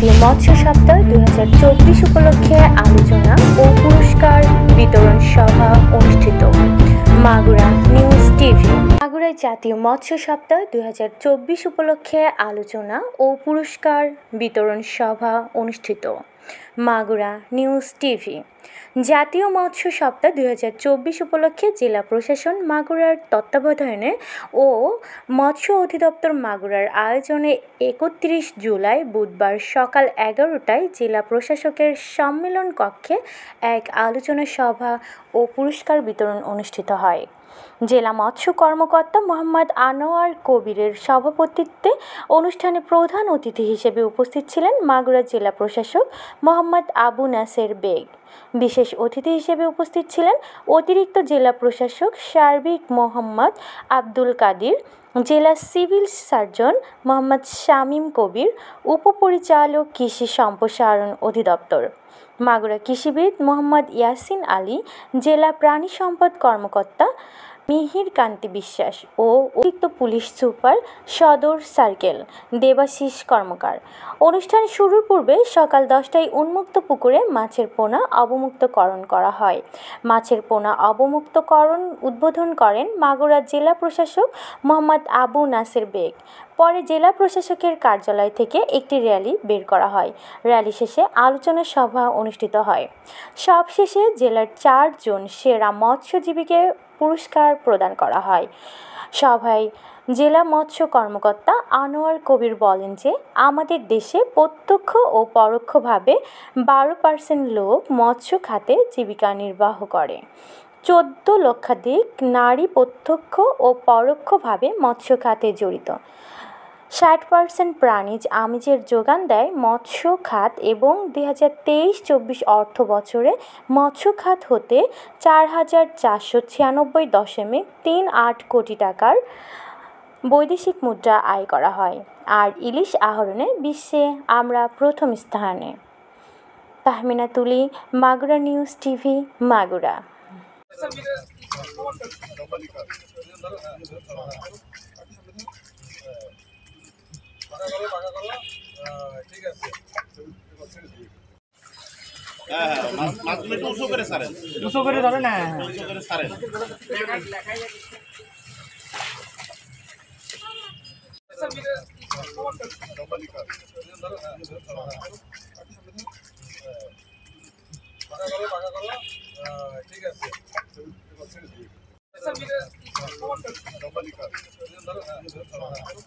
জাতীয় মৎস্য সপ্তাহ দুই হাজার চব্বিশ উপলক্ষে আলোচনা ও পুরস্কার বিতরণ সভা অনুষ্ঠিত মাগুরা নিউজ টিভি মাগুরায় জাতীয় মৎস্য সপ্তাহ দুই হাজার চব্বিশ উপলক্ষে আলোচনা ও পুরস্কার বিতরণ সভা অনুষ্ঠিত মাগুরা নিউজ টিভি জাতীয় মৎস্য সপ্তাহ দুই হাজার চব্বিশ উপলক্ষে জেলা প্রশাসন মাগুরার তত্ত্বাবধানে ও মৎস্য অধিদপ্তর মাগুরার আয়োজনে একত্রিশ জুলাই বুধবার সকাল এগারোটায় জেলা প্রশাসকের সম্মেলন কক্ষে এক আলোচনা সভা ও পুরস্কার বিতরণ অনুষ্ঠিত হয় জেলা মৎস্য কর্মকর্তা মোহাম্মদ আনোয়ার কবিরের সভাপতিত্বে অনুষ্ঠানে প্রধান অতিথি হিসেবে উপস্থিত ছিলেন মাগুরা জেলা প্রশাসক মোহাম্মদ আবু নাসের বেগ বিশেষ অতিথি হিসেবে উপস্থিত ছিলেন অতিরিক্ত জেলা প্রশাসক সার্বিক মোহাম্মদ আব্দুল কাদির জেলা সিভিল সার্জন মোহাম্মদ শামীম কবির উপপরিচালক কৃষি সম্প্রসারণ অধিদপ্তর মাগুরা কৃষিবিদ মোহাম্মদ ইয়াসিন আলী জেলা প্রাণী সম্পদ কর্মকর্তা মিহির কান্তি বিশ্বাস ও অতিরিক্ত পুলিশ সুপার সদর সার্কেল দেবাশিস কর্মকার অনুষ্ঠান শুরুর পূর্বে সকাল দশটায় উন্মুক্ত পুকুরে মাছের পোনা অবমুক্তকরণ করা হয় মাছের পোনা অবমুক্তকরণ উদ্বোধন করেন মাগুরা জেলা প্রশাসক মোহাম্মদ আবু নাসির বেগ পরে জেলা প্রশাসকের কার্যালয় থেকে একটি র্যালি বের করা হয় র্যালি শেষে আলোচনা সভা অনুষ্ঠিত হয় সবশেষে জেলার চারজন সেরা মৎস্যজীবীকে পুরস্কার প্রদান করা হয় সভায় জেলা মৎস্য কর্মকর্তা আনোয়ার কবির বলেন যে আমাদের দেশে প্রত্যক্ষ ও পরোক্ষভাবে বারো পার্সেন্ট লোক মৎস্য খাতে জীবিকা নির্বাহ করে চোদ্দ লক্ষাধিক নারী প্রত্যক্ষ ও পরোক্ষভাবে মৎস্য খাতে জড়িত ষাট পার্সেন্ট প্রাণীজ আমিজের যোগান দেয় মৎস্য খাত এবং দুই হাজার তেইশ চব্বিশ অর্থ বছরে মৎস্য খাত হতে চার হাজার চারশো ছিয়ানব্বই দশমিক তিন আট কোটি টাকার বৈদেশিক মুদ্রা আয় করা হয় আর ইলিশ আহরণে বিশ্বে আমরা প্রথম স্থানে তাহমিনা তুলি মাগুরা নিউজ টিভি মাগুরা ঠিক আছে মাছগুলো দুশো করে সারেন দুশো করে ধরেন হ্যাঁ দুশো করে সারেন ঠিক আছে ঠিক আছে